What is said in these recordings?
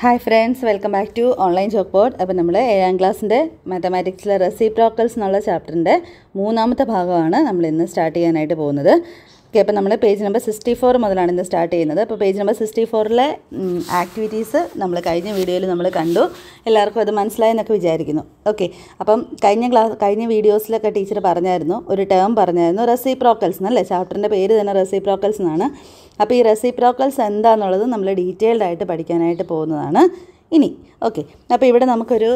hi friends welcome back to online chalk board അപ്പോൾ നമ്മൾ ഏഴാം ക്ലാസ്സിൻ്റെ മാത്തമാറ്റിക്സിലെ റെസിപ്രോക്കൽസ് എന്നുള്ള ചാപ്റ്ററിൻ്റെ മൂന്നാമത്തെ ഭാഗമാണ് നമ്മൾ ഇന്ന് സ്റ്റാർട്ട് ചെയ്യാനായിട്ട് പോകുന്നത് ഓക്കെ അപ്പോൾ നമ്മൾ പേജ് നമ്പർ സിക്സ്റ്റി ഫോർ മുതലാണ് ഇന്ന് സ്റ്റാർട്ട് ചെയ്യുന്നത് അപ്പോൾ പേജ് നമ്പർ സിക്സ്റ്റി ഫോറിലെ ആക്ടിവിറ്റീസ് നമ്മൾ കഴിഞ്ഞ വീഡിയോയിൽ നമ്മൾ കണ്ടു എല്ലാവർക്കും അത് മനസ്സിലായെന്നൊക്കെ വിചാരിക്കുന്നു ഓക്കെ അപ്പം കഴിഞ്ഞ ക്ലാസ് കഴിഞ്ഞ വീഡിയോസിലൊക്കെ ടീച്ചർ പറഞ്ഞായിരുന്നു ഒരു ടേം പറഞ്ഞായിരുന്നു റെസിപ്രോക്കൽസ് എന്നല്ലേ ചാപ്റ്ററിൻ്റെ പേര് തന്നെ റെസിപ്രോക്കൽസ് എന്നാണ് അപ്പോൾ ഈ റെസിപ്രോക്കൽസ് എന്താണെന്നുള്ളത് നമ്മൾ ഡീറ്റെയിൽഡായിട്ട് ആയിട്ട് പഠിക്കാനായിട്ട് പോകുന്നതാണ് ഇനി ഓക്കെ അപ്പോൾ ഇവിടെ നമുക്കൊരു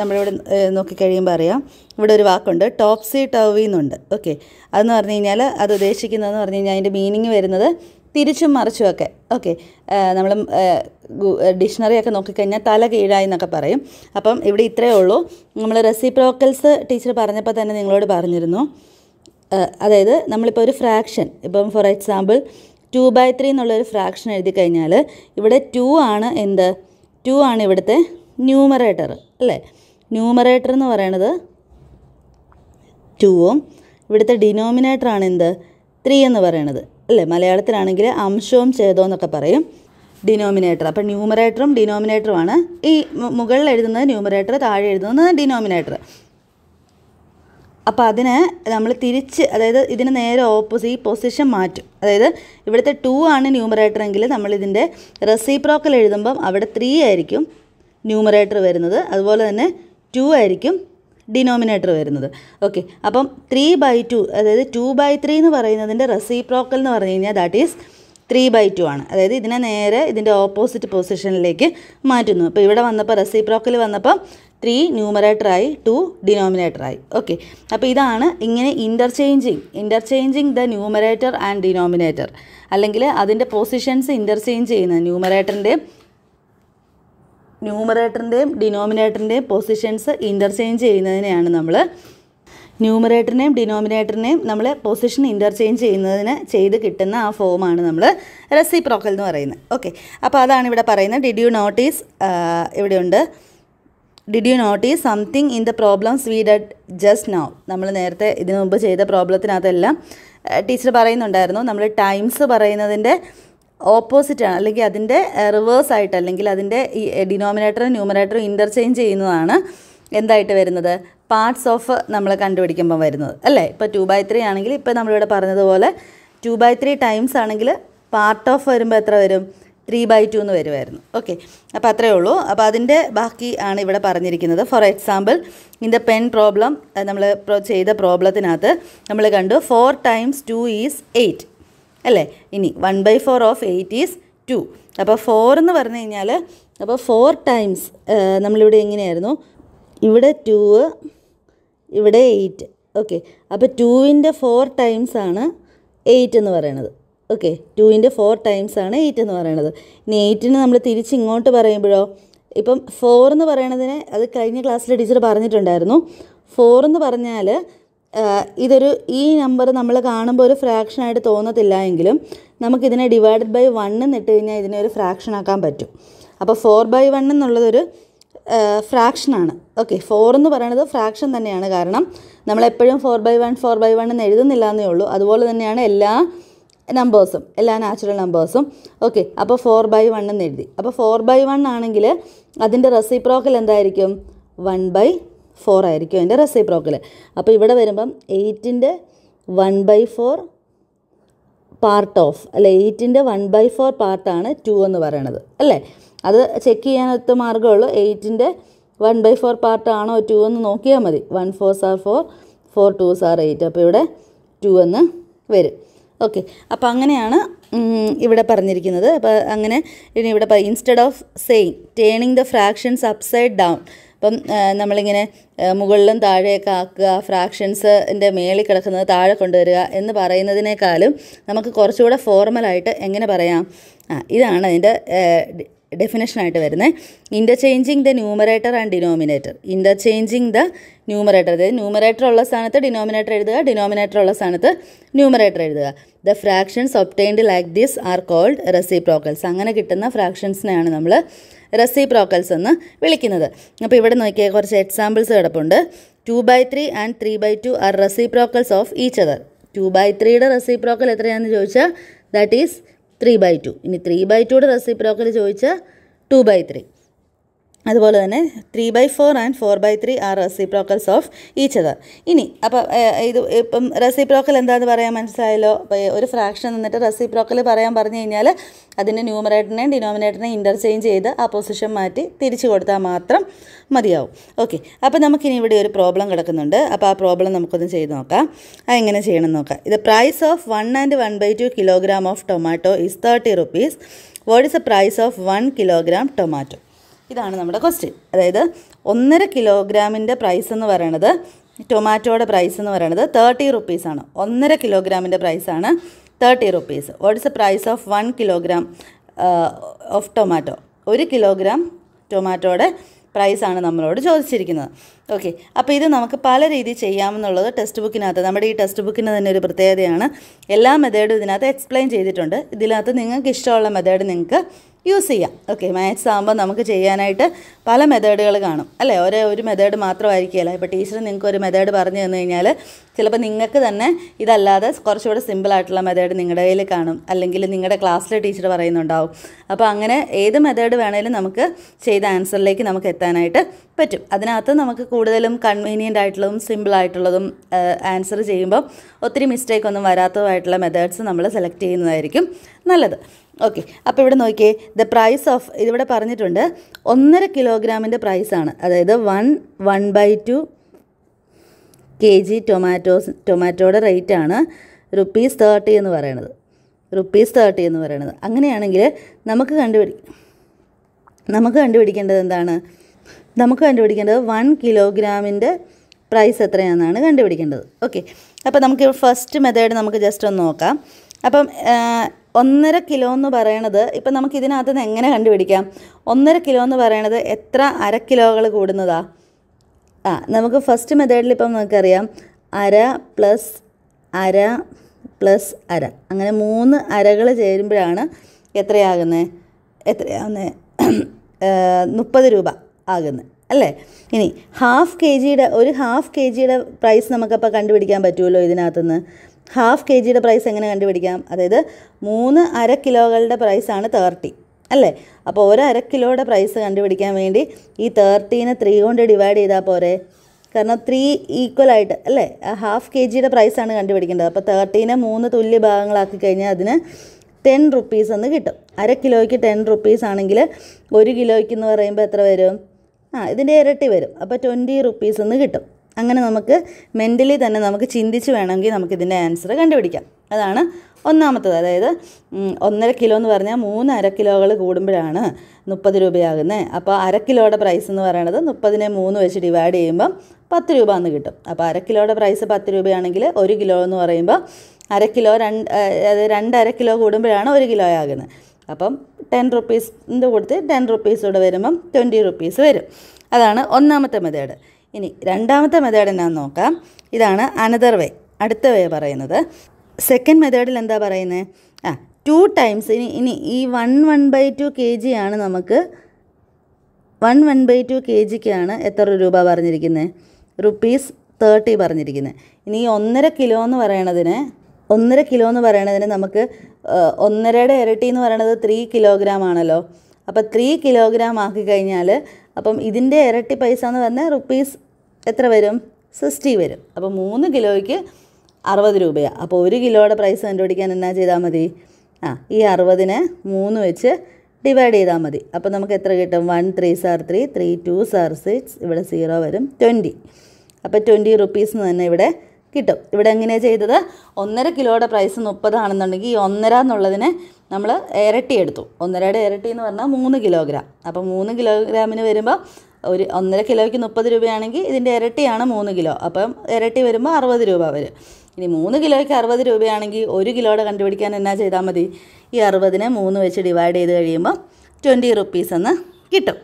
നമ്മളിവിടെ നോക്കിക്കഴിയുമ്പോൾ അറിയാം ഇവിടെ ഒരു വാക്കുണ്ട് ടോപ്സി ടവി എന്നുണ്ട് ഓക്കെ അതെന്ന് പറഞ്ഞു കഴിഞ്ഞാൽ അത് ഉദ്ദേശിക്കുന്നതെന്ന് പറഞ്ഞു കഴിഞ്ഞാൽ അതിൻ്റെ മീനിങ് വരുന്നത് തിരിച്ചും മറിച്ചുമൊക്കെ ഓക്കെ നമ്മൾ ഡിക്ഷണറി ഒക്കെ നോക്കിക്കഴിഞ്ഞാൽ തല കീഴായി എന്നൊക്കെ പറയും അപ്പം ഇവിടെ ഇത്രയേ ഉള്ളൂ നമ്മൾ റെസിപ്രോക്കൽസ് ടീച്ചർ പറഞ്ഞപ്പോൾ തന്നെ നിങ്ങളോട് പറഞ്ഞിരുന്നു അതായത് നമ്മളിപ്പോൾ ഒരു ഫ്രാക്ഷൻ ഇപ്പം for example two by three എന്നുള്ളൊരു ഫ്രാക്ഷൻ എഴുതി കഴിഞ്ഞാൽ ഇവിടെ ടു ആണ് എന്ത് ടു ആണ് ഇവിടുത്തെ ന്യൂമറേറ്റർ അല്ലേ ന്യൂമറേറ്റർ എന്ന് പറയണത് ടുവും ഇവിടുത്തെ ഡിനോമിനേറ്റർ ആണ് എന്ത് ത്രീ എന്ന് പറയണത് അല്ലേ മലയാളത്തിലാണെങ്കിൽ അംശവും ഛേദവും എന്നൊക്കെ പറയും ഡിനോമിനേറ്റർ അപ്പം ന്യൂമറേറ്ററും ഡിനോമിനേറ്ററുമാണ് ഈ മുകളിൽ എഴുതുന്നത് ന്യൂമറേറ്റർ താഴെ എഴുതുന്നത് ഡിനോമിനേറ്റർ അപ്പോൾ അതിനെ നമ്മൾ തിരിച്ച് അതായത് ഇതിന് നേരെ ഓപ്പോസിറ്റ് ഈ പൊസിഷൻ മാറ്റും അതായത് ഇവിടുത്തെ ടു ആണ് ന്യൂമറേറ്റർ എങ്കിൽ നമ്മളിതിൻ്റെ റെസിപ്രോക്കൽ എഴുതുമ്പം അവിടെ ത്രീ ആയിരിക്കും ന്യൂമറേറ്റർ വരുന്നത് അതുപോലെ തന്നെ ടു ആയിരിക്കും ഡിനോമിനേറ്റർ വരുന്നത് ഓക്കെ അപ്പം ത്രീ ബൈ ടു അതായത് ടു ബൈ ത്രീ എന്ന് പറയുന്നതിൻ്റെ റെസിപ്രോക്കൽ എന്ന് പറഞ്ഞു കഴിഞ്ഞാൽ that is three by two ആണ് അതായത് ഇതിനെ നേരെ ഇതിൻ്റെ ഓപ്പോസിറ്റ് പൊസിഷനിലേക്ക് മാറ്റുന്നു അപ്പോൾ ഇവിടെ വന്നപ്പോൾ റെസിപ്രോക്കൽ വന്നപ്പോൾ ത്രീ ന്യൂമറേറ്ററായി ടു ഡിനോമിനേറ്ററായി ഓക്കെ അപ്പോൾ ഇതാണ് ഇങ്ങനെ interchanging interchanging the numerator and denominator അല്ലെങ്കിൽ അതിൻ്റെ പൊസിഷൻസ് ഇൻ്റർചേഞ്ച് ചെയ്യുന്ന ന്യൂമറേറ്ററിൻ്റെയും ന്യൂമറേറ്ററിൻ്റെയും ഡിനോമിനേറ്ററിൻ്റെയും പൊസിഷൻസ് ഇൻ്റർചേഞ്ച് ചെയ്യുന്നതിനെയാണ് നമ്മൾ ന്യൂമറേറ്ററിനെയും ഡിനോമിനേറ്ററിനെയും നമ്മൾ പൊസിഷൻ ഇൻ്റർചേഞ്ച് ചെയ്യുന്നതിന് ചെയ്ത് കിട്ടുന്ന ആ ഫോമാണ് നമ്മൾ റെസിപ്രോക്കൽ എന്ന് പറയുന്നത് ഓക്കെ അപ്പോൾ അതാണ് ഇവിടെ പറയുന്നത് ഡിഡ് യു നോട്ടീസ് ഇവിടെയുണ്ട് did you notice something in the problems we did just now നമ്മൾ നേരത്തെ ഇതിനു മുമ്പ് ചെയ്ത പ്രോബ്ലത്തിനകത്തെല്ലാം ടീച്ചർ പറയുന്നുണ്ടായിരുന്നു നമ്മൾ ടൈംസ് പറയുന്നതിൻ്റെ ഓപ്പോസിറ്റാണ് അല്ലെങ്കിൽ അതിൻ്റെ റിവേഴ്സ് ആയിട്ട് അല്ലെങ്കിൽ അതിൻ്റെ ഈ ഡിനോമിനേറ്ററും ന്യൂമിനേറ്ററും ഇൻ്റർചേഞ്ച് ചെയ്യുന്നതാണ് എന്തായിട്ട് വരുന്നത് പാർട്സ് ഓഫ് നമ്മൾ കണ്ടുപിടിക്കുമ്പോൾ വരുന്നത് അല്ലേ ഇപ്പോൾ ടു ബൈ ത്രീ ആണെങ്കിൽ ഇപ്പോൾ നമ്മളിവിടെ പറഞ്ഞതുപോലെ ടു ബൈ ത്രീ ടൈംസ് ആണെങ്കിൽ പാർട്ട് ഓഫ് വരുമ്പോൾ എത്ര വരും ത്രീ ബൈ ടു എന്ന് വരുമായിരുന്നു ഓക്കെ അപ്പോൾ അത്രയേ ഉള്ളൂ അപ്പോൾ അതിൻ്റെ ബാക്കി ആണ് ഇവിടെ പറഞ്ഞിരിക്കുന്നത് ഫോർ എക്സാമ്പിൾ ഇതിൻ്റെ പെൻ പ്രോബ്ലം നമ്മൾ ചെയ്ത പ്രോബ്ലത്തിനകത്ത് നമ്മൾ കണ്ടു four times two is eight അല്ലേ ഇനി one by four of eight is two അപ്പോൾ ഫോർ എന്ന് പറഞ്ഞു കഴിഞ്ഞാൽ അപ്പോൾ ഫോർ ടൈംസ് നമ്മളിവിടെ എങ്ങനെയായിരുന്നു ഇവിടെ ടു ഇവിടെ എയ്റ്റ് ഓക്കെ അപ്പോൾ ടുവിൻ്റെ ഫോർ ടൈംസ് ആണ് എയ്റ്റ് എന്ന് പറയുന്നത് ഓക്കെ ടുവിൻ്റെ ഫോർ ടൈംസ് ആണ് എയ്റ്റ് എന്ന് പറയുന്നത് ഇനി എയ്റ്റിന് നമ്മൾ തിരിച്ച് ഇങ്ങോട്ട് പറയുമ്പോഴോ ഇപ്പം ഫോർ എന്ന് പറയണതിന് അത് കഴിഞ്ഞ ക്ലാസ്സിൽ ടീച്ചർ പറഞ്ഞിട്ടുണ്ടായിരുന്നു ഫോർ എന്ന് പറഞ്ഞാൽ ഇതൊരു ഈ നമ്പർ നമ്മൾ കാണുമ്പോൾ ഒരു ഫ്രാക്ഷനായിട്ട് തോന്നത്തില്ല എങ്കിലും നമുക്കിതിനെ ഡിവൈഡഡ് ബൈ വൺ എന്നിട്ട് കഴിഞ്ഞാൽ ഇതിനെ ഒരു ഫ്രാക്ഷനാക്കാൻ പറ്റും അപ്പോൾ ഫോർ ബൈ വൺ എന്നുള്ളതൊരു ഫ്രാക്ഷനാണ് ഓക്കെ ഫോർ എന്ന് പറയുന്നത് ഫ്രാക്ഷൻ തന്നെയാണ് കാരണം നമ്മളെപ്പോഴും four by one four by one എന്ന് എഴുതുന്നില്ല എന്നേ ഉള്ളൂ അതുപോലെ തന്നെയാണ് എല്ലാ നമ്പേഴ്സും എല്ലാ നാച്ചുറൽ നമ്പേഴ്സും ഓക്കെ അപ്പോൾ ഫോർ ബൈ വൺ എന്ന് എഴുതി അപ്പോൾ ഫോർ ബൈ വൺ ആണെങ്കിൽ അതിൻ്റെ റെസിപ്രോക്കൽ എന്തായിരിക്കും വൺ ബൈ ഫോർ ആയിരിക്കും അതിൻ്റെ റെസിപ്രോക്കൽ അപ്പോൾ ഇവിടെ വരുമ്പം എയ്റ്റിൻ്റെ one by four part of അല്ലെ എയ്റ്റിൻ്റെ വൺ ബൈ ഫോർ പാർട്ടാണ് ടു എന്ന് പറയണത് അല്ലേ അത് ചെക്ക് ചെയ്യാനൊത്ത മാർഗ്ഗമുള്ളൂ എയ്റ്റിൻ്റെ വൺ ബൈ ഫോർ പാർട്ടാണോ ടു എന്ന് നോക്കിയാൽ മതി one four sir four four two sir eight അപ്പോൾ ഇവിടെ ടു എന്ന് വരും ഓക്കെ അപ്പോൾ അങ്ങനെയാണ് ഇവിടെ പറഞ്ഞിരിക്കുന്നത് അപ്പോൾ അങ്ങനെ ഇനി ഇവിടെ instead of saying turning the fractions upside down അപ്പം നമ്മളിങ്ങനെ മുകളിലും താഴെയൊക്കെ ആക്കുക ഫ്രാക്ഷൻസിൻ്റെ മേളിൽ കിടക്കുന്നത് താഴെ കൊണ്ടുവരിക എന്ന് പറയുന്നതിനേക്കാളും നമുക്ക് കുറച്ചുകൂടെ ഫോർമലായിട്ട് എങ്ങനെ പറയാം ആ ഇതാണ് അതിൻ്റെ ഡെഫിനേഷനായിട്ട് വരുന്നത് interchanging the numerator and denominator interchanging the numerator അതായത് ന്യൂമറേറ്റർ ഉള്ള സ്ഥാനത്ത് ഡിനോമിനേറ്റർ എഴുതുക ഡിനോമിനേറ്റർ ഉള്ള സ്ഥാനത്ത് ന്യൂമറേറ്റർ എഴുതുക the fractions obtained like this are called reciprocals അങ്ങനെ കിട്ടുന്ന ഫ്രാക്ഷൻസിനെയാണ് നമ്മൾ റെസിപ്രോക്കൽസ് എന്ന് വിളിക്കുന്നത് അപ്പോൾ ഇവിടെ നോക്കിയാൽ കുറച്ച് എക്സാമ്പിൾസ് കിടപ്പുണ്ട് two by three and three by two are reciprocals of each other two by ത്രീയുടെ പ്രോക്കൽ എത്രയാണെന്ന് ചോദിച്ചാൽ that is three by two ഇനി ത്രീ ബൈ ടൂടെ റെസിപ്രോക്കൽ ചോദിച്ചാൽ ടു ബൈ ത്രീ അതുപോലെ തന്നെ three by four and four by three are reciprocals of each other ഇനി അപ്പം ഇത് ഇപ്പം റെസിപ്രോക്കൽ എന്താണെന്ന് പറയാൻ മനസ്സിലായല്ലോ അപ്പോൾ ഒരു ഫ്രാക്ഷൻ എന്നിട്ട് റെസിപ്രോക്കൽ പറയാൻ പറഞ്ഞു കഴിഞ്ഞാൽ അതിൻ്റെ ന്യൂമറേറ്ററിനെയും ഡിനോമിനേറ്ററിനെയും ഇൻ്റർചേഞ്ച് ചെയ്ത് ആ പൊസിഷൻ മാറ്റി തിരിച്ചു കൊടുത്താൽ മാത്രം മതിയാവും ഓക്കെ അപ്പോൾ നമുക്കിനി ഇവിടെ ഒരു പ്രോബ്ലം കിടക്കുന്നുണ്ട് അപ്പോൾ ആ പ്രോബ്ലം നമുക്കൊന്ന് ചെയ്ത് നോക്കാം അത് എങ്ങനെ ചെയ്യണം നോക്കാം ഇത് price of one and one by two kilogram of tomato is thirty rupees what is the price of one kilogram tomato ഇതാണ് നമ്മുടെ ക്വസ്റ്റ്യൻ അതായത് ഒന്നര കിലോഗ്രാമിൻ്റെ പ്രൈസ് എന്ന് പറയണത് ടൊമാറ്റോയുടെ പ്രൈസ് എന്ന് പറയണത് തേർട്ടി റുപ്പീസാണ് ഒന്നര കിലോഗ്രാമിൻ്റെ പ്രൈസാണ് thirty rupees what is the price of one kilogram of tomato ഒരു കിലോഗ്രാം ടൊമാറ്റോയുടെ പ്രൈസാണ് നമ്മളോട് ചോദിച്ചിരിക്കുന്നത് ഓക്കെ അപ്പോൾ ഇത് നമുക്ക് പല രീതിയിൽ ചെയ്യാമെന്നുള്ളത് ടെക്സ്റ്റ് ബുക്കിനകത്ത് നമ്മുടെ ഈ ടെക്സ്റ്റ് ബുക്കിന് തന്നെ ഒരു പ്രത്യേകതയാണ് എല്ലാ മെത്തേഡും ഇതിനകത്ത് എക്സ്പ്ലെയിൻ ചെയ്തിട്ടുണ്ട് ഇതിനകത്ത് നിങ്ങൾക്ക് ഇഷ്ടമുള്ള മെത്തേഡ് നിങ്ങൾക്ക് യൂസ് ചെയ്യാം ഓക്കെ മാത്സ് ആകുമ്പോൾ നമുക്ക് ചെയ്യാനായിട്ട് പല മെത്തേഡുകൾ കാണും അല്ലേ ഒരേ ഒരു മെത്തേഡ് മാത്രമായിരിക്കുമല്ല ഇപ്പോൾ ടീച്ചർ നിങ്ങൾക്ക് ഒരു മെത്തേഡ് പറഞ്ഞു തന്നു കഴിഞ്ഞാൽ ചിലപ്പോൾ നിങ്ങൾക്ക് തന്നെ ഇതല്ലാതെ കുറച്ചുകൂടെ സിമ്പിളായിട്ടുള്ള മെത്തേഡ് നിങ്ങളുടെ കയ്യിൽ കാണും അല്ലെങ്കിൽ നിങ്ങളുടെ ക്ലാസ്സിലെ ടീച്ചർ പറയുന്നുണ്ടാവും അപ്പോൾ അങ്ങനെ ഏത് മെത്തേഡ് വേണേലും നമുക്ക് ചെയ്ത ആൻസറിലേക്ക് നമുക്ക് എത്താനായിട്ട് പറ്റും അതിനകത്ത് നമുക്ക് കൂടുതലും കൺവീനിയൻ്റ് ആയിട്ടുള്ളതും സിമ്പിൾ ആയിട്ടുള്ളതും ആൻസർ ചെയ്യുമ്പോൾ ഒത്തിരി മിസ്റ്റേക്ക് ഒന്നും വരാത്തതുമായിട്ടുള്ള മെത്തേഡ്സ് നമ്മൾ സെലക്ട് ചെയ്യുന്നതായിരിക്കും നല്ലത് ഓക്കെ അപ്പോൾ ഇവിടെ നോക്കിയേ ദ പ്രൈസ് ഓഫ് ഇതിവിടെ പറഞ്ഞിട്ടുണ്ട് ഒന്നര കിലോഗ്രാമിൻ്റെ പ്രൈസാണ് അതായത് one one by two K G tomatoes ടൊമാറ്റോയുടെ റേറ്റാണ് റുപ്പീസ് തേർട്ടി എന്ന് പറയണത് റുപ്പീസ് തേർട്ടി എന്ന് പറയണത് അങ്ങനെയാണെങ്കിൽ നമുക്ക് കണ്ടുപിടി നമുക്ക് കണ്ടുപിടിക്കേണ്ടത് എന്താണ് നമുക്ക് കണ്ടുപിടിക്കേണ്ടത് വൺ കിലോഗ്രാമിൻ്റെ പ്രൈസ് എത്രയാണെന്നാണ് കണ്ടുപിടിക്കേണ്ടത് ഓക്കെ അപ്പോൾ നമുക്ക് ഫസ്റ്റ് മെത്തേഡ് നമുക്ക് ജസ്റ്റ് ഒന്ന് നോക്കാം അപ്പം ഒന്നര കിലോ എന്ന് പറയണത് ഇപ്പം നമുക്ക് ഇതിനകത്ത് നിന്ന് എങ്ങനെ കണ്ടുപിടിക്കാം ഒന്നര കിലോ എന്ന് പറയണത് എത്ര അര കിലോകൾ കൂടുന്നതാ ആ നമുക്ക് ഫസ്റ്റ് മെത്തേഡിൽ ഇപ്പം നമുക്കറിയാം അര പ്ലസ് അര പ്ലസ് അര അങ്ങനെ മൂന്ന് അരകൾ ചേരുമ്പോഴാണ് എത്രയാകുന്നത് എത്രയാകുന്നത് മുപ്പത് രൂപ ആകുന്നത് അല്ലേ ഇനി ഹാഫ് കെ ജിയുടെ ഒരു ഹാഫ് കെ ജിയുടെ പ്രൈസ് നമുക്കപ്പോൾ കണ്ടുപിടിക്കാൻ പറ്റുമല്ലോ ഇതിനകത്തുനിന്ന് ഹാഫ് കെ ജിയുടെ പ്രൈസ് എങ്ങനെ കണ്ടുപിടിക്കാം അതായത് മൂന്ന് അര കിലോകളുടെ പ്രൈസാണ് തേർട്ടി അല്ലേ അപ്പോൾ ഒരു അര കിലോയുടെ പ്രൈസ് കണ്ടുപിടിക്കാൻ വേണ്ടി ഈ തേർട്ടീനെ ത്രീ കൊണ്ട് ഡിവൈഡ് ചെയ്താൽ പോരെ കാരണം ത്രീ ഈക്വലായിട്ട് അല്ലേ ഹാഫ് കെ ജിയുടെ പ്രൈസാണ് കണ്ടുപിടിക്കേണ്ടത് അപ്പോൾ തേർട്ടീനെ മൂന്ന് തുല്യ ഭാഗങ്ങളാക്കി കഴിഞ്ഞാൽ അതിന് ടെൻ റുപ്പീസ് എന്ന് കിട്ടും അര കിലോയ്ക്ക് ടെൻ റുപ്പീസ് ആണെങ്കിൽ ഒരു കിലോയ്ക്ക് എന്ന് പറയുമ്പോൾ എത്ര വരും ആ ഇതിൻ്റെ ഇരട്ടി വരും അപ്പോൾ ട്വൻറ്റി റുപ്പീസ് എന്ന് കിട്ടും അങ്ങനെ നമുക്ക് മെൻ്റലി തന്നെ നമുക്ക് ചിന്തിച്ച് വേണമെങ്കിൽ നമുക്ക് ഇതിൻ്റെ ആൻസർ കണ്ടുപിടിക്കാം അതാണ് ഒന്നാമത്തത് അതായത് ഒന്നര കിലോ എന്ന് പറഞ്ഞാൽ മൂന്ന് അര കിലോകൾ കൂടുമ്പോഴാണ് മുപ്പത് രൂപയാകുന്നത് അപ്പോൾ അര കിലോയുടെ പ്രൈസ് എന്ന് പറയുന്നത് മുപ്പതിനെ മൂന്ന് വെച്ച് ഡിവൈഡ് ചെയ്യുമ്പം പത്ത് രൂപ എന്ന് കിട്ടും അപ്പോൾ അര കിലോയുടെ പ്രൈസ് പത്ത് രൂപയാണെങ്കിൽ ഒരു കിലോ എന്ന് പറയുമ്പോൾ അര കിലോ രണ്ട് അത് രണ്ടര കിലോ കൂടുമ്പോഴാണ് ഒരു കിലോ ആകുന്നത് അപ്പം ടെൻ റുപ്പീസിൻ്റെ കൊടുത്ത് ടെൻ റുപ്പീസോടെ വരുമ്പം ട്വൻറ്റി റുപ്പീസ് വരും അതാണ് ഒന്നാമത്തെ മെത്തേഡ് ഇനി രണ്ടാമത്തെ മെത്തേഡ് എന്താണെന്ന് നോക്കാം ഇതാണ് അനദർ വേ അടുത്ത വേ പറയുന്നത് സെക്കൻഡ് മെത്തേഡിൽ എന്താ പറയുന്നത് ആ ടു ടൈംസ് ഇനി ഇനി ഈ one one by two K G ആണ് നമുക്ക് one one by two K ജിക്കാണ് എത്ര രൂപ പറഞ്ഞിരിക്കുന്നത് റുപ്പീസ് തേർട്ടി പറഞ്ഞിരിക്കുന്നത് ഇനി ഒന്നര കിലോ എന്ന് പറയണതിന് ഒന്നര കിലോ എന്ന് പറയണതിന് നമുക്ക് ഒന്നരയുടെ ഇരട്ടി എന്ന് പറയുന്നത് ത്രീ കിലോഗ്രാം ആണല്ലോ അപ്പോൾ ത്രീ കിലോഗ്രാം ആക്കി കഴിഞ്ഞാൽ അപ്പം ഇതിൻ്റെ ഇരട്ടി പൈസ എന്ന് പറഞ്ഞാൽ റുപ്പീസ് എത്ര വരും സിക്സ്റ്റി വരും അപ്പോൾ മൂന്ന് കിലോയ്ക്ക് അറുപത് രൂപയാണ് അപ്പോൾ ഒരു കിലോയുടെ പ്രൈസ് കണ്ടുപിടിക്കാൻ എന്നാ ചെയ്താൽ മതി ആ ഈ അറുപതിനെ മൂന്ന് വെച്ച് ഡിവൈഡ് ചെയ്താൽ മതി അപ്പോൾ നമുക്ക് എത്ര കിട്ടും വൺ ത്രീ സാർ ത്രീ ത്രീ ടു സാർ സിക്സ് ഇവിടെ സീറോ വരും ട്വൻറ്റി അപ്പോൾ ട്വൻറ്റി റുപ്പീസ് എന്ന് തന്നെ ഇവിടെ കിട്ടും ഇവിടെ എങ്ങനെയാണ് ചെയ്തത് ഒന്നര കിലോയുടെ പ്രൈസ് മുപ്പതാണെന്നുണ്ടെങ്കിൽ ഈ ഒന്നര എന്നുള്ളതിനെ നമ്മൾ ഇരട്ടി എടുത്തു ഒന്നരയുടെ ഇരട്ടി എന്ന് പറഞ്ഞാൽ മൂന്ന് കിലോഗ്രാം അപ്പോൾ മൂന്ന് കിലോഗ്രാമിന് വരുമ്പോൾ ഒരു ഒന്നര കിലോയ്ക്ക് മുപ്പത് രൂപയാണെങ്കിൽ ഇതിൻ്റെ ഇരട്ടിയാണ് മൂന്ന് കിലോ അപ്പം ഇരട്ടി വരുമ്പോൾ അറുപത് രൂപ വരും ഇനി മൂന്ന് കിലോയ്ക്ക് അറുപത് രൂപയാണെങ്കിൽ ഒരു കിലോയുടെ കണ്ടുപിടിക്കാൻ എന്നാ ചെയ്താൽ മതി ഈ അറുപതിനെ മൂന്ന് വെച്ച് ഡിവൈഡ് ചെയ്ത് കഴിയുമ്പോൾ ട്വൻറ്റി റുപ്പീസ് എന്ന് കിട്ടും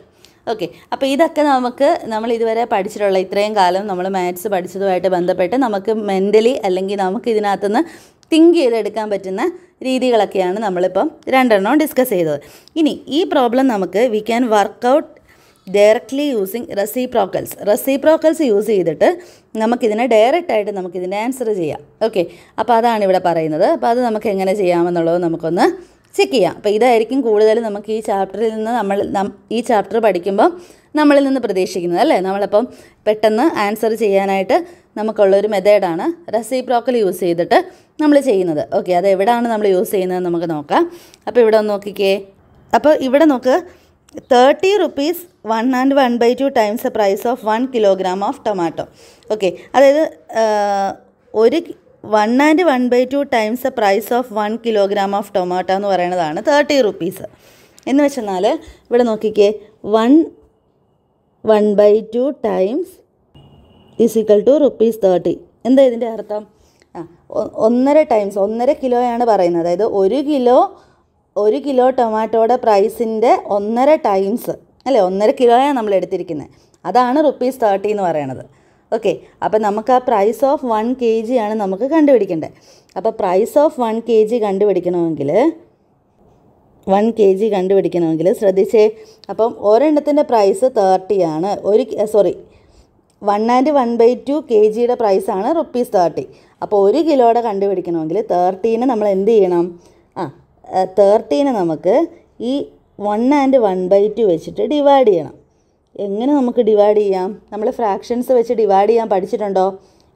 ഓക്കെ അപ്പോൾ ഇതൊക്കെ നമുക്ക് നമ്മൾ ഇതുവരെ പഠിച്ചിട്ടുള്ള ഇത്രയും കാലം നമ്മൾ മാത്സ് പഠിച്ചതുമായിട്ട് ബന്ധപ്പെട്ട് നമുക്ക് മെൻ്റലി അല്ലെങ്കിൽ നമുക്ക് ഇതിനകത്തുനിന്ന് തിങ്ക് ചെയ്തെടുക്കാൻ പറ്റുന്ന രീതികളൊക്കെയാണ് നമ്മളിപ്പം രണ്ടെണ്ണം ഡിസ്കസ് ചെയ്തത് ഇനി ഈ പ്രോബ്ലം നമുക്ക് we can work out directly using reciprocals reciprocals use ചെയ്തിട്ട് നമുക്കിതിനെ ഡയറക്റ്റായിട്ട് നമുക്കിതിൻ്റെ ആൻസർ ചെയ്യാം ഓക്കെ അപ്പോൾ അതാണ് ഇവിടെ പറയുന്നത് അപ്പോൾ അത് നമുക്ക് എങ്ങനെ ചെയ്യാമെന്നുള്ളത് നമുക്കൊന്ന് ചെക്ക് ചെയ്യാം അപ്പോൾ ഇതായിരിക്കും കൂടുതലും നമുക്ക് ഈ ചാപ്റ്ററിൽ നിന്ന് നമ്മൾ ഈ ചാപ്റ്റർ പഠിക്കുമ്പോൾ നമ്മളിൽ നിന്ന് പ്രതീക്ഷിക്കുന്നത് അല്ലേ നമ്മളപ്പം പെട്ടെന്ന് ആൻസർ ചെയ്യാനായിട്ട് നമുക്കുള്ളൊരു മെത്തേഡാണ് റെസിപ്രോക്കൽ യൂസ് ചെയ്തിട്ട് നമ്മൾ ചെയ്യുന്നത് ഓക്കെ അത് എവിടെയാണ് നമ്മൾ യൂസ് ചെയ്യുന്നത് നമുക്ക് നോക്കാം അപ്പോൾ ഇവിടെ നോക്കിക്കേ അപ്പോൾ ഇവിടെ നോക്ക് thirty rupees one and one by two times the price of one kilogram of tomato okay അതായത് ഒരു one and one by two times the price of one kilogram of tomato എന്ന് പറയുന്നതാണ് തേർട്ടി റുപ്പീസ് എന്ന് വെച്ചെന്നാൽ ഇവിടെ നോക്കിക്കേ one one by two times is equal to rupees thirty എന്താ ഇതിൻ്റെ അർത്ഥം ആ ഒന്നര ടൈംസ് ഒന്നര കിലോയാണ് പറയുന്നത് അതായത് ഒരു കിലോ ഒരു കിലോ ടൊമാറ്റോയുടെ പ്രൈസിൻ്റെ ഒന്നര ടൈംസ് അല്ലേ ഒന്നര കിലോയാണ് നമ്മൾ എടുത്തിരിക്കുന്നത് അതാണ് റുപ്പീസ് തേർട്ടി എന്ന് പറയണത് ഓക്കെ അപ്പോൾ നമുക്ക് ആ price of one K G ആണ് നമുക്ക് കണ്ടുപിടിക്കേണ്ടത് അപ്പോൾ price of one K G കണ്ടുപിടിക്കണമെങ്കിൽ വൺ കെ ജി കണ്ടുപിടിക്കണമെങ്കിൽ ശ്രദ്ധിച്ചേ അപ്പം ഒരെണ്ണത്തിൻ്റെ പ്രൈസ് തേർട്ടിയാണ് ആണ് ഒരു sorry one and one by two K ജിയുടെ ആണ് റുപ്പീസ് തേർട്ടി അപ്പോൾ ഒരു കിലോയുടെ കണ്ടുപിടിക്കണമെങ്കിൽ തേർട്ടീനെ നമ്മൾ എന്ത് ചെയ്യണം ആ തേർട്ടീനെ eh, നമുക്ക് ഈ one and one by two വെച്ചിട്ട് ഡിവൈഡ് ചെയ്യണം എങ്ങനെ നമുക്ക് ഡിവൈഡ് ചെയ്യാം നമ്മൾ ഫ്രാക്ഷൻസ് വെച്ച് ഡിവൈഡ് ചെയ്യാൻ പഠിച്ചിട്ടുണ്ടോ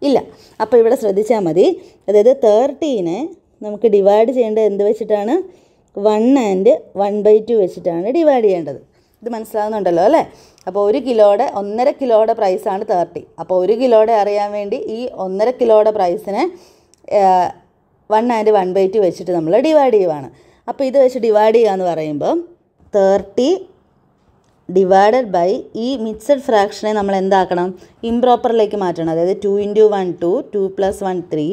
ഇല്ല അപ്പോൾ ഇവിടെ ശ്രദ്ധിച്ചാൽ മതി അതായത് തേർട്ടീനെ നമുക്ക് ഡിവൈഡ് ചെയ്യേണ്ടത് എന്ത് വെച്ചിട്ടാണ് one and one by two വെച്ചിട്ടാണ് ഡിവൈഡ് ചെയ്യേണ്ടത് ഇത് മനസ്സിലാകുന്നുണ്ടല്ലോ അല്ലേ അപ്പോൾ ഒരു കിലോയുടെ ഒന്നര കിലോയുടെ പ്രൈസാണ് തേർട്ടി അപ്പോൾ ഒരു കിലോയുടെ അറിയാൻ വേണ്ടി ഈ ഒന്നര കിലോയുടെ പ്രൈസിനെ one and one by two വെച്ചിട്ട് നമ്മൾ ഡിവൈഡ് ചെയ്യുവാണ് അപ്പോൾ ഇത് വെച്ച് ഡിവൈഡ് ചെയ്യുക എന്ന് പറയുമ്പോൾ തേർട്ടി ഡിവൈഡഡ് ബൈ ഈ മിക്സഡ് ഫ്രാക്ഷനെ നമ്മൾ എന്താക്കണം ഇംപ്രോപ്പറിലേക്ക് മാറ്റണം അതായത് two into one two two plus one three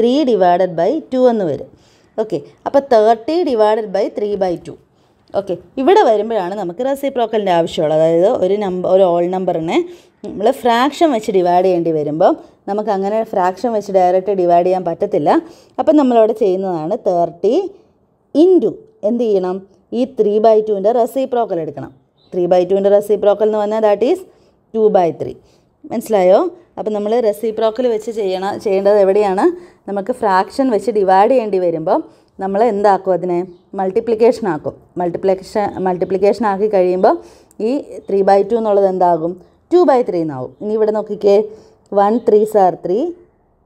three divided by two എന്ന് വരും ഓക്കെ അപ്പോൾ thirty divided by three by two okay ഇവിടെ വരുമ്പോഴാണ് നമുക്ക് റെസിപ്രോക്കലിൻ്റെ ആവശ്യമുള്ളത് അതായത് ഒരു നമ്പർ ഒരു ഓൾ നമ്പറിനെ നമ്മൾ ഫ്രാക്ഷൻ വെച്ച് ഡിവൈഡ് ചെയ്യേണ്ടി വരുമ്പോൾ നമുക്ക് അങ്ങനെ ഫ്രാക്ഷൻ വെച്ച് ഡയറക്റ്റ് ഡിവൈഡ് ചെയ്യാൻ പറ്റത്തില്ല അപ്പം നമ്മളവിടെ ചെയ്യുന്നതാണ് തേർട്ടി ഇൻറ്റു എന്ത് ചെയ്യണം ഈ ത്രീ ബൈ ടുവിൻ്റെ റെസിപ്രോക്കൽ എടുക്കണം ത്രീ ബൈ ടുവിൻ്റെ റെസി പ്രോക്കൽ എന്ന് പറഞ്ഞാൽ that is two by three മനസ്സിലായോ അപ്പം നമ്മൾ റെസി പ്രോക്കൽ വെച്ച് ചെയ്യണം ചെയ്യേണ്ടത് എവിടെയാണ് നമുക്ക് ഫ്രാക്ഷൻ വെച്ച് ഡിവൈഡ് ചെയ്യേണ്ടി വരുമ്പോൾ നമ്മൾ എന്താക്കും അതിനെ മൾട്ടിപ്ലിക്കേഷൻ ആക്കും മൾട്ടിപ്ലിക്കേഷൻ മൾട്ടിപ്ലിക്കേഷൻ ആക്കി കഴിയുമ്പോൾ ഈ ത്രീ ബൈ ടു എന്നുള്ളത് എന്താകും ടു ബൈ ത്രീ എന്നാവും ഇനി ഇവിടെ നോക്കിക്കേ വൺ ത്രീ സാർ ത്രീ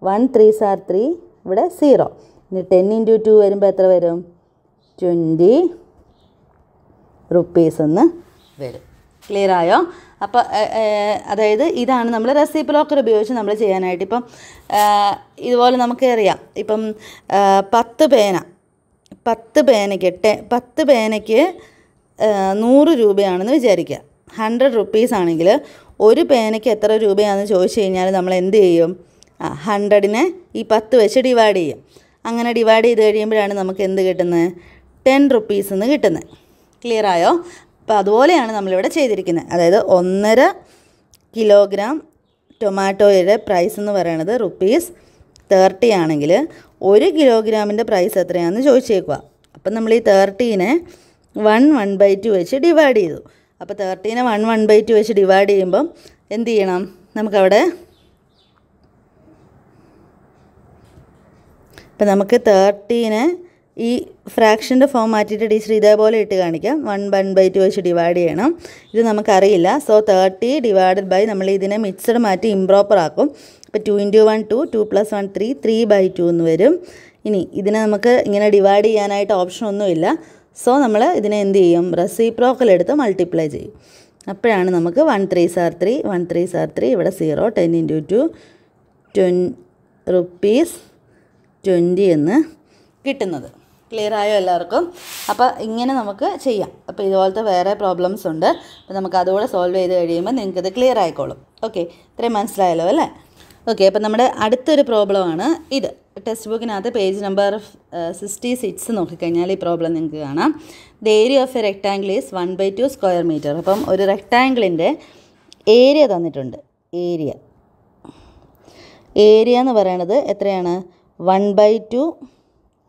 വൺ ത്രീ സാർ ത്രീ ഇവിടെ സീറോ ഇനി ടെൻ ഇൻറ്റു ടു വരുമ്പോൾ എത്ര വരും ട്വൻറ്റി റുപ്പീസ് എന്ന് വരും ക്ലിയർ ആയോ അപ്പോൾ അതായത് ഇതാണ് നമ്മൾ റെസിപ്പ് ലോക്കർ ഉപയോഗിച്ച് നമ്മൾ ചെയ്യാനായിട്ട് ഇപ്പം ഇതുപോലെ നമുക്ക് അറിയാം ഇപ്പം പത്ത് പേന പത്ത് പേനയ്ക്ക് ടെ പത്ത് പേനയ്ക്ക് നൂറ് രൂപയാണെന്ന് വിചാരിക്കുക ഹൺഡ്രഡ് റുപ്പീസ് ആണെങ്കിൽ ഒരു പേനയ്ക്ക് എത്ര രൂപയാണെന്ന് ചോദിച്ചു കഴിഞ്ഞാൽ നമ്മൾ എന്ത് ചെയ്യും ആ ഹൺഡ്രഡിനെ ഈ പത്ത് വെച്ച് ഡിവൈഡ് ചെയ്യും അങ്ങനെ ഡിവൈഡ് ചെയ്ത് കഴിയുമ്പോഴാണ് നമുക്ക് എന്ത് കിട്ടുന്നത് ടെൻ റുപ്പീസ് എന്ന് കിട്ടുന്നത് ക്ലിയർ ആയോ അപ്പോൾ അതുപോലെയാണ് നമ്മളിവിടെ ചെയ്തിരിക്കുന്നത് അതായത് ഒന്നര കിലോഗ്രാം ടൊമാറ്റോയുടെ പ്രൈസ് എന്ന് പറയുന്നത് റുപ്പീസ് തേർട്ടി ആണെങ്കിൽ ഒരു കിലോഗ്രാമിൻ്റെ പ്രൈസ് എത്രയാണെന്ന് ചോദിച്ചേക്കുക അപ്പം നമ്മൾ ഈ തേർട്ടീനെ വൺ വൺ ബൈ ടു വെച്ച് ഡിവൈഡ് ചെയ്തു അപ്പോൾ തേർട്ടീനെ വൺ വൺ ബൈ ടു വെച്ച് ഡിവൈഡ് ചെയ്യുമ്പം എന്ത് ചെയ്യണം നമുക്കവിടെ ഇപ്പം നമുക്ക് തേർട്ടീനെ ഈ ഫ്രാക്ഷൻ്റെ ഫോം മാറ്റിയിട്ട് ടീച്ചർ ഇതേപോലെ ഇട്ട് കാണിക്കാം വൺ വൺ ബൈ ടു വെച്ച് ഡിവൈഡ് ചെയ്യണം ഇത് നമുക്കറിയില്ല സോ തേർട്ടി ഡിവൈഡഡ് ബൈ നമ്മൾ ഇതിനെ മിക്സഡ് മാറ്റി ഇംപ്രോപ്പർ ആക്കും ഇപ്പോൾ two into one two two plus one three three by two എന്ന് വരും ഇനി ഇതിനെ നമുക്ക് ഇങ്ങനെ ഡിവൈഡ് ചെയ്യാനായിട്ട് ഓപ്ഷൻ ഒന്നുമില്ല സോ നമ്മൾ ഇതിനെ എന്ത് ചെയ്യും റെസിപ്രോക്കൽ എടുത്ത് മൾട്ടിപ്ലൈ ചെയ്യും അപ്പോഴാണ് നമുക്ക് വൺ ത്രീ സാർ ത്രീ വൺ ത്രീ സാർ ത്രീ ഇവിടെ zero ten into two twenty rupees twenty എന്ന് കിട്ടുന്നത് ക്ലിയർ ആയോ എല്ലാവർക്കും അപ്പോൾ ഇങ്ങനെ നമുക്ക് ചെയ്യാം അപ്പോൾ ഇതുപോലത്തെ വേറെ പ്രോബ്ലംസ് ഉണ്ട് അപ്പോൾ നമുക്ക് അതുകൂടെ സോൾവ് ചെയ്ത് കഴിയുമ്പോൾ ഇത് ക്ലിയർ ആയിക്കോളും ഓക്കെ ഇത്രയും മനസ്സിലായല്ലോ അല്ലേ ഓക്കെ അപ്പോൾ നമ്മുടെ അടുത്തൊരു പ്രോബ്ലമാണ് ഇത് ടെക്സ്റ്റ് ബുക്കിനകത്ത് പേജ് നമ്പർ സിക്സ്റ്റി സിക്സ് നോക്കിക്കഴിഞ്ഞാൽ ഈ പ്രോബ്ലം നിങ്ങൾക്ക് കാണാം the area of a rectangle is one by two square metre അപ്പം ഒരു റെക്ടാങ്കിളിൻ്റെ ഏരിയ തന്നിട്ടുണ്ട് ഏരിയ ഏരിയ എന്ന് പറയണത് എത്രയാണ് വൺ ബൈ ടു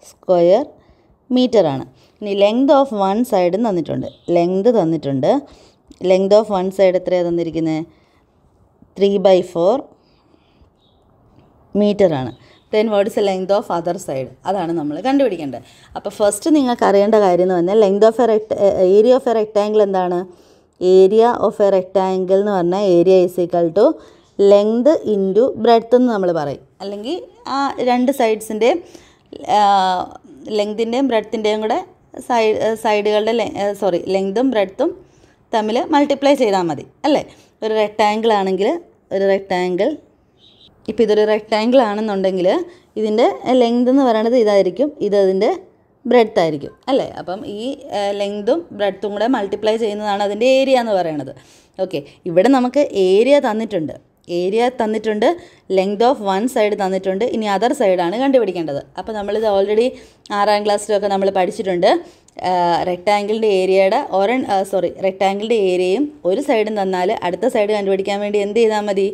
സ്ക്വയർ മീറ്ററാണ് ഇനി ലെങ്ത് ഓഫ് വൺ സൈഡും തന്നിട്ടുണ്ട് ലെങ്ത് തന്നിട്ടുണ്ട് ലെങ്ത് ഓഫ് വൺ സൈഡ് എത്രയാണ് തന്നിരിക്കുന്നത് ത്രീ ബൈ ഫോർ മീറ്ററാണ് then what's length of other side അതാണ് നമ്മൾ കണ്ടുപിടിക്കേണ്ടത് അപ്പോൾ ഫസ്റ്റ് നിങ്ങൾക്ക് അറിയേണ്ട കാര്യം എന്ന് പറഞ്ഞാൽ length of a rect area of a rectangle എന്താണ് ഏരിയ ഓഫ് എ റെക്റ്റാങ്കിൾ എന്ന് പറഞ്ഞാൽ area is equal to length into breadth എന്ന് നമ്മൾ പറയും അല്ലെങ്കിൽ ആ രണ്ട് സൈഡ്സിൻ്റെ ലെങ്തിൻ്റെയും ബ്രെഡ്ത്തിൻ്റെയും കൂടെ സൈഡ് സൈഡുകളുടെ സോറി ലെങ്തും ബ്രെഡ്ത്തും തമ്മിൽ മൾട്ടിപ്ലൈ ചെയ്താൽ മതി അല്ലേ ഒരു റെക്റ്റാങ്കിൾ ആണെങ്കിൽ ഒരു റെക്റ്റാങ്കിൾ ഇപ്പോൾ ഇതൊരു റെക്റ്റാങ്കിൾ ആണെന്നുണ്ടെങ്കിൽ ഇതിൻ്റെ ലെങ്ത് എന്ന് പറയണത് ഇതായിരിക്കും ഇതതിൻ്റെ ബ്രെഡ്ത്ത് ആയിരിക്കും അല്ലേ അപ്പം ഈ ലെങ്തും ബ്രെഡ്ത്തും കൂടെ മൾട്ടിപ്ലൈ ചെയ്യുന്നതാണ് അതിൻ്റെ ഏരിയ എന്ന് പറയണത് ഓക്കെ ഇവിടെ നമുക്ക് ഏരിയ തന്നിട്ടുണ്ട് ഏരിയ തന്നിട്ടുണ്ട് ലെങ്ത് ഓഫ് വൺ സൈഡ് തന്നിട്ടുണ്ട് ഇനി അതർ സൈഡാണ് കണ്ടുപിടിക്കേണ്ടത് അപ്പോൾ നമ്മളിത് ഓൾറെഡി ആറാം ക്ലാസ്സിലൊക്കെ നമ്മൾ പഠിച്ചിട്ടുണ്ട് റെക്റ്റാങ്കിളിൻ്റെ ഏരിയയുടെ ഒരൺ സോറി റെക്റ്റാങ്കിളിൻ്റെ ഏരിയയും ഒരു സൈഡും തന്നാൽ അടുത്ത സൈഡ് കണ്ടുപിടിക്കാൻ വേണ്ടി എന്ത് ചെയ്താൽ മതി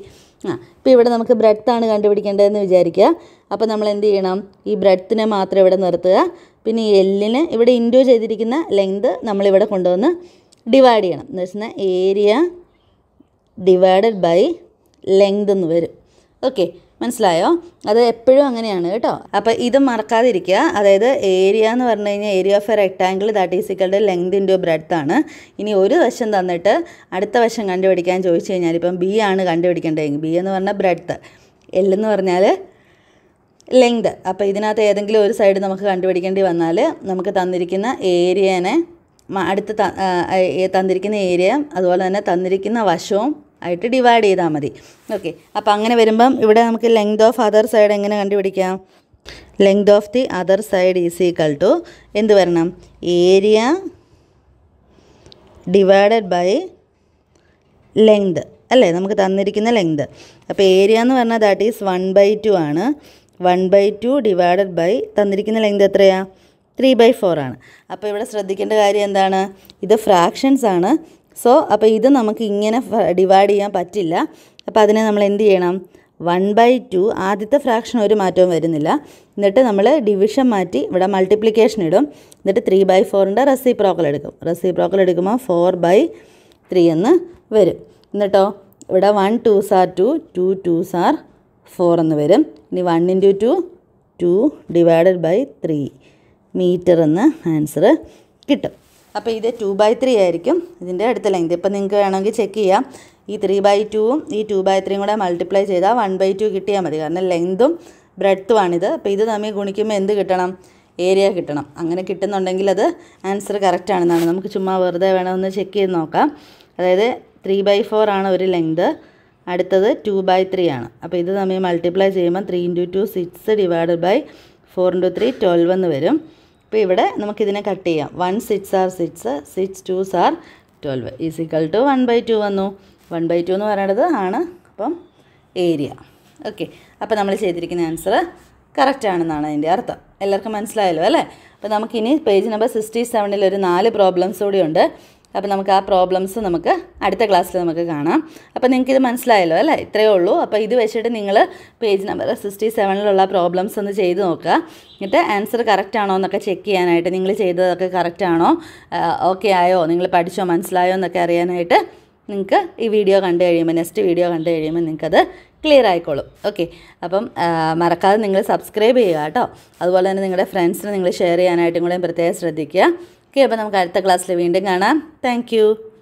ആ ഇപ്പോൾ ഇവിടെ നമുക്ക് ബ്രെഡ്ത്താണ് കണ്ടുപിടിക്കേണ്ടതെന്ന് വിചാരിക്കുക അപ്പോൾ നമ്മൾ എന്ത് ചെയ്യണം ഈ ബ്രെഡ്ത്തിനെ മാത്രം ഇവിടെ നിർത്തുക പിന്നെ എല്ലിന് ഇവിടെ ഇൻഡ്യൂ ചെയ്തിരിക്കുന്ന ലെങ്ത് നമ്മളിവിടെ കൊണ്ടുവന്ന് ഡിവൈഡ് ചെയ്യണം എന്ന് വെച്ചാൽ ഏരിയ ഡിവൈഡഡ് ബൈ ലെങ്ത് എന്ന് വരും ഓക്കെ മനസ്സിലായോ അത് എപ്പോഴും അങ്ങനെയാണ് കേട്ടോ അപ്പോൾ ഇത് മറക്കാതിരിക്കുക അതായത് ഏരിയ എന്ന് പറഞ്ഞു കഴിഞ്ഞാൽ area of a rectangle that ഈസിക്കളുടെ ലെങ്ത് ഇൻറ്റു ബ്രെഡ്ത്ത് ആണ് ഇനി ഒരു വശം തന്നിട്ട് അടുത്ത വശം കണ്ടുപിടിക്കാൻ ചോദിച്ചു കഴിഞ്ഞാൽ ഇപ്പം ബി ആണ് കണ്ടുപിടിക്കേണ്ടതെങ്കിൽ ബി എന്ന് പറഞ്ഞാൽ ബ്രെഡ്ത്ത് എൽ എന്ന് പറഞ്ഞാൽ ലെങ്ത് അപ്പോൾ ഇതിനകത്ത് ഏതെങ്കിലും ഒരു സൈഡ് നമുക്ക് കണ്ടുപിടിക്കേണ്ടി വന്നാൽ നമുക്ക് തന്നിരിക്കുന്ന ഏരിയനെ അടുത്ത തന്നിരിക്കുന്ന ഏരിയ അതുപോലെ തന്നെ തന്നിരിക്കുന്ന വശവും ആയിട്ട് ഡിവൈഡ് ചെയ്താൽ മതി ഓക്കെ അപ്പോൾ അങ്ങനെ വരുമ്പം ഇവിടെ നമുക്ക് ലെങ്ത് ഓഫ് അതർ സൈഡ് എങ്ങനെ കണ്ടുപിടിക്കാം length of the other side is equal to എന്ത് വരണം ഏരിയ ഡിവൈഡഡ് ബൈ ലെങ്ത് അല്ലേ നമുക്ക് തന്നിരിക്കുന്ന ലെങ്ത് അപ്പോൾ ഏരിയ എന്ന് പറഞ്ഞാൽ that is one by two ആണ് one by two divided by തന്നിരിക്കുന്ന ലെങ്ത് എത്രയാണ് ത്രീ ബൈ ഫോർ ആണ് അപ്പോൾ ഇവിടെ ശ്രദ്ധിക്കേണ്ട കാര്യം എന്താണ് ഇത് ഫ്രാക്ഷൻസ് ആണ് സോ അപ്പോൾ ഇത് നമുക്ക് ഇങ്ങനെ ഡിവൈഡ് ചെയ്യാൻ പറ്റില്ല അപ്പോൾ അതിനെ നമ്മൾ എന്ത് ചെയ്യണം വൺ ബൈ ടു ആദ്യത്തെ ഫ്രാക്ഷൻ ഒരു മാറ്റവും വരുന്നില്ല എന്നിട്ട് നമ്മൾ ഡിവിഷൻ മാറ്റി ഇവിടെ മൾട്ടിപ്ലിക്കേഷൻ ഇടും എന്നിട്ട് ത്രീ ബൈ ഫോറിൻ്റെ റെസിപ്രോക്കൽ എടുക്കും റെസിപ്രോക്കൽ എടുക്കുമ്പോൾ ഫോർ ബൈ ത്രീ എന്ന് വരും എന്നിട്ടോ ഇവിടെ വൺ ടു സാർ ടു ടു ടു സാർ ഫോർ എന്ന് വരും ഇനി one into two two divided by three metre എന്ന് ആൻസർ കിട്ടും അപ്പോൾ ഇത് ടു ബൈ ത്രീ ആയിരിക്കും ഇതിൻ്റെ അടുത്ത ലെങ്ത് ഇപ്പം നിങ്ങൾക്ക് വേണമെങ്കിൽ ചെക്ക് ചെയ്യാം ഈ ത്രീ ബൈ ടുവും ഈ ടു ബൈ ത്രീയും കൂടെ മൾട്ടിപ്ലൈ ചെയ്താൽ വൺ ബൈ ടു കിട്ടിയാൽ മതി കാരണം ലെങ്തും ബ്രെഡ്ത്തുമാണിത് അപ്പോൾ ഇത് തമ്മിൽ ഗുണിക്കുമ്പോൾ എന്ത് കിട്ടണം ഏരിയ കിട്ടണം അങ്ങനെ കിട്ടുന്നുണ്ടെങ്കിൽ അത് ആൻസർ കറക്റ്റ് ആണെന്നാണ് നമുക്ക് ചുമ്മാ വെറുതെ വേണമെന്ന് ചെക്ക് ചെയ്ത് നോക്കാം അതായത് ത്രീ ബൈ ഫോർ ആണ് ഒരു ലെങ്ത് അടുത്തത് ടു ബൈ ത്രീ ആണ് അപ്പോൾ ഇത് തമ്മിൽ മൾട്ടിപ്ലൈ ചെയ്യുമ്പോൾ three into two six divided by four into three twelve എന്ന് വരും അപ്പോൾ ഇവിടെ നമുക്കിതിനെ കട്ട് ചെയ്യാം one six are six six two are twelve is equal to one by two വന്നു വൺ ബൈ ടു എന്ന് പറയുന്നത് ആണ് അപ്പം ഏരിയ ഓക്കെ അപ്പോൾ നമ്മൾ ചെയ്തിരിക്കുന്ന ആൻസർ കറക്റ്റാണെന്നാണ് അതിൻ്റെ അർത്ഥം എല്ലാവർക്കും മനസ്സിലായല്ലോ അല്ലേ അപ്പോൾ നമുക്കിനി പേജ് നമ്പർ സിക്സ്റ്റി സെവനിൽ ഒരു നാല് പ്രോബ്ലംസ് ഉണ്ട് അപ്പോൾ നമുക്ക് ആ പ്രോബ്ലംസ് നമുക്ക് അടുത്ത ക്ലാസ്സിൽ നമുക്ക് കാണാം അപ്പോൾ നിങ്ങൾക്ക് ഇത് മനസ്സിലായല്ലോ അല്ലേ ഇത്രയേ ഉള്ളൂ അപ്പോൾ ഇത് വെച്ചിട്ട് നിങ്ങൾ പേജ് നമ്പർ സിക്സ്റ്റി സെവനിലുള്ള പ്രോബ്ലംസ് ഒന്ന് ചെയ്ത് നോക്കുക എന്നിട്ട് ആൻസർ കറക്റ്റ് ആണോ എന്നൊക്കെ ചെക്ക് ചെയ്യാനായിട്ട് നിങ്ങൾ ചെയ്തതൊക്കെ കറക്റ്റ് ആണോ ഓക്കെ ആയോ നിങ്ങൾ പഠിച്ചോ മനസ്സിലായോ എന്നൊക്കെ അറിയാനായിട്ട് നിങ്ങൾക്ക് ഈ വീഡിയോ കണ്ടു കഴിയുമ്പോൾ നെക്സ്റ്റ് വീഡിയോ കണ്ടു കഴിയുമ്പോൾ നിങ്ങൾക്കത് ക്ലിയർ ആയിക്കോളും ഓക്കെ അപ്പം മറക്കാതെ നിങ്ങൾ സബ്സ്ക്രൈബ് ചെയ്യുക കേട്ടോ അതുപോലെ തന്നെ നിങ്ങളുടെ ഫ്രണ്ട്സിന് നിങ്ങൾ ഷെയർ ചെയ്യാനായിട്ടും കൂടെ പ്രത്യേകം ശ്രദ്ധിക്കുക ഓക്കെ അപ്പോൾ നമുക്ക് അടുത്ത ക്ലാസ്സിൽ വീണ്ടും കാണാം താങ്ക്